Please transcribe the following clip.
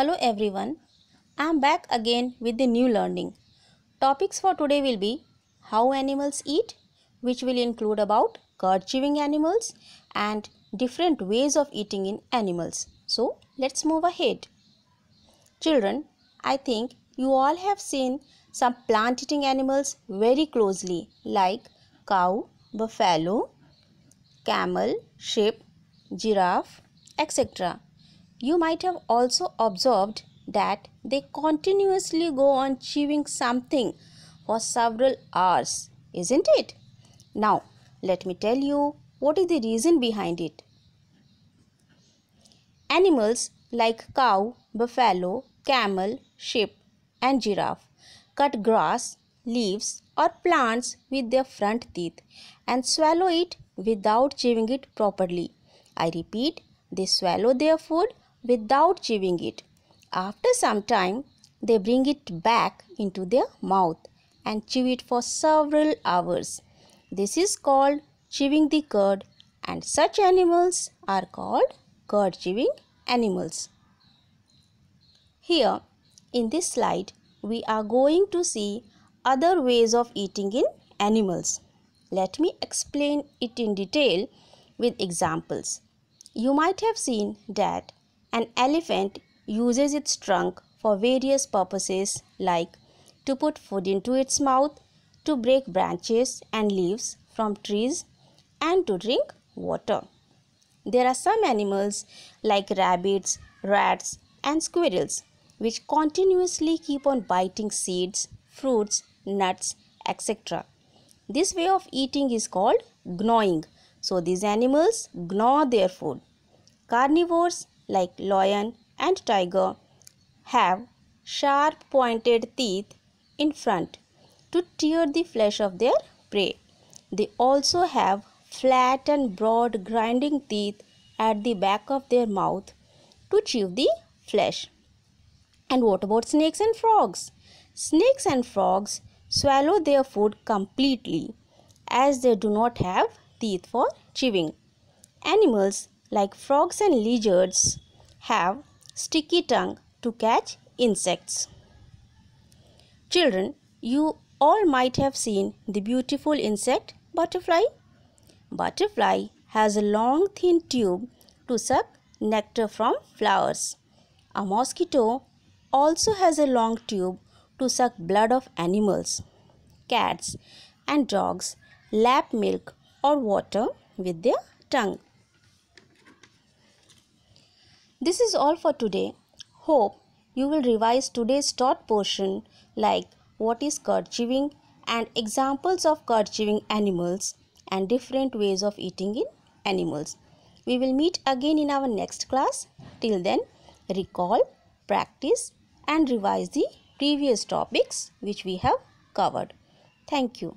Hello everyone, I am back again with the new learning. Topics for today will be how animals eat, which will include about curd-chewing animals and different ways of eating in animals. So let's move ahead. Children, I think you all have seen some plant eating animals very closely like cow, buffalo, camel, sheep, giraffe, etc. You might have also observed that they continuously go on chewing something for several hours, isn't it? Now, let me tell you what is the reason behind it. Animals like cow, buffalo, camel, sheep, and giraffe cut grass, leaves, or plants with their front teeth and swallow it without chewing it properly. I repeat, they swallow their food without chewing it. After some time, they bring it back into their mouth and chew it for several hours. This is called chewing the curd and such animals are called curd chewing animals. Here in this slide we are going to see other ways of eating in animals. Let me explain it in detail with examples. You might have seen that an elephant uses its trunk for various purposes like to put food into its mouth, to break branches and leaves from trees, and to drink water. There are some animals like rabbits, rats, and squirrels which continuously keep on biting seeds, fruits, nuts, etc. This way of eating is called gnawing. So these animals gnaw their food. Carnivores like lion and tiger have sharp pointed teeth in front to tear the flesh of their prey. They also have flat and broad grinding teeth at the back of their mouth to chew the flesh. And what about snakes and frogs? Snakes and frogs swallow their food completely as they do not have teeth for chewing. Animals like frogs and lizards, have sticky tongue to catch insects. Children, you all might have seen the beautiful insect butterfly. Butterfly has a long thin tube to suck nectar from flowers. A mosquito also has a long tube to suck blood of animals. Cats and dogs lap milk or water with their tongue. This is all for today. Hope you will revise today's taught portion like what is kerchieving and examples of kerchieving animals and different ways of eating in animals. We will meet again in our next class. Till then, recall, practice and revise the previous topics which we have covered. Thank you.